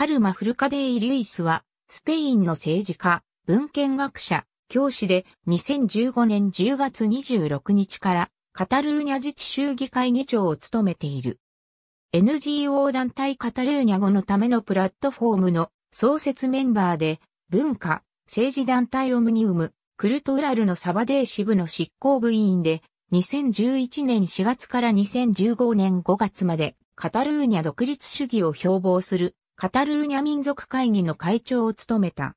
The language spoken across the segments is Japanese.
カルマ・フルカデイ・リュイスは、スペインの政治家、文献学者、教師で2015年10月26日からカタルーニャ自治州議会議長を務めている。NGO 団体カタルーニャ語のためのプラットフォームの創設メンバーで文化、政治団体オムニウム、クルトウラルのサバデー支部の執行部委員で2011年4月から2015年5月までカタルーニャ独立主義を標榜するカタルーニャ民族会議の会長を務めた。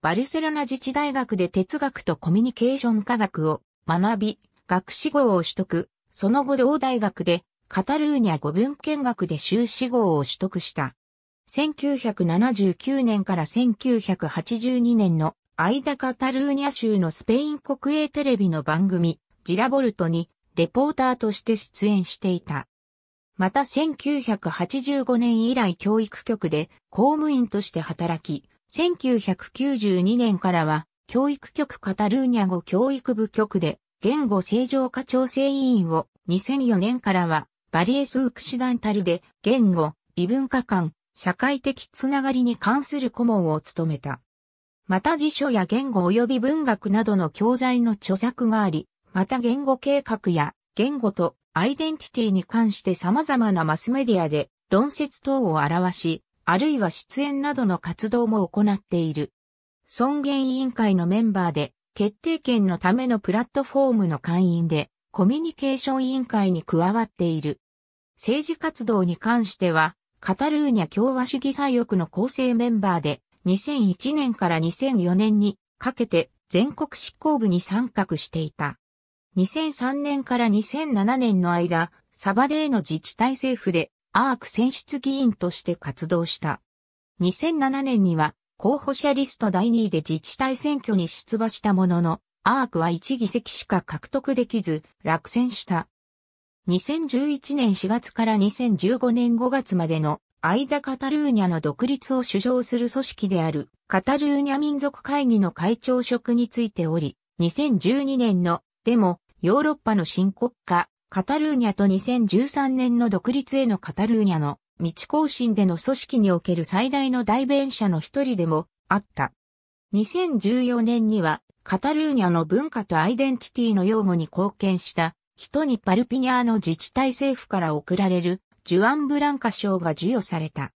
バルセロナ自治大学で哲学とコミュニケーション科学を学び、学士号を取得、その後同大学でカタルーニャ語文献学で修士号を取得した。1979年から1982年の間カタルーニャ州のスペイン国営テレビの番組、ジラボルトにレポーターとして出演していた。また1985年以来教育局で公務員として働き、1992年からは教育局カタルーニャ語教育部局で言語正常化調整委員を2004年からはバリエス・ウクシダンタルで言語、異文化間、社会的つながりに関する顧問を務めた。また辞書や言語及び文学などの教材の著作があり、また言語計画や言語とアイデンティティに関して様々なマスメディアで論説等を表し、あるいは出演などの活動も行っている。尊厳委員会のメンバーで、決定権のためのプラットフォームの会員で、コミュニケーション委員会に加わっている。政治活動に関しては、カタルーニャ共和主義左翼の構成メンバーで、2001年から2004年にかけて全国執行部に参画していた。2003年から2007年の間、サバデーの自治体政府でアーク選出議員として活動した。2007年には候補者リスト第2位で自治体選挙に出馬したものの、アークは1議席しか獲得できず落選した。2011年4月から2015年5月までの間カタルーニャの独立を主張する組織であるカタルーニャ民族会議の会長職についており、2012年のでもヨーロッパの新国家、カタルーニャと2013年の独立へのカタルーニャの道行進での組織における最大の代弁者の一人でもあった。2014年にはカタルーニャの文化とアイデンティティの擁護に貢献した人にパルピニャーの自治体政府から贈られるジュアン・ブランカ賞が授与された。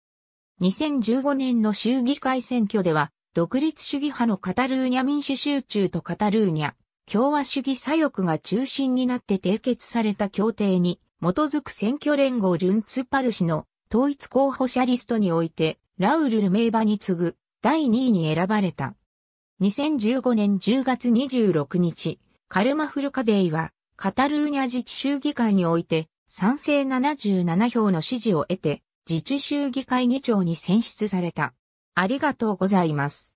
2015年の衆議会選挙では独立主義派のカタルーニャ民主集中とカタルーニャ共和主義左翼が中心になって締結された協定に基づく選挙連合ジュンツパル氏の統一候補者リストにおいてラウル・ル名場に次ぐ第2位に選ばれた。2015年10月26日、カルマフルカデイはカタルーニャ自治州議会において賛成77票の支持を得て自治州議会議長に選出された。ありがとうございます。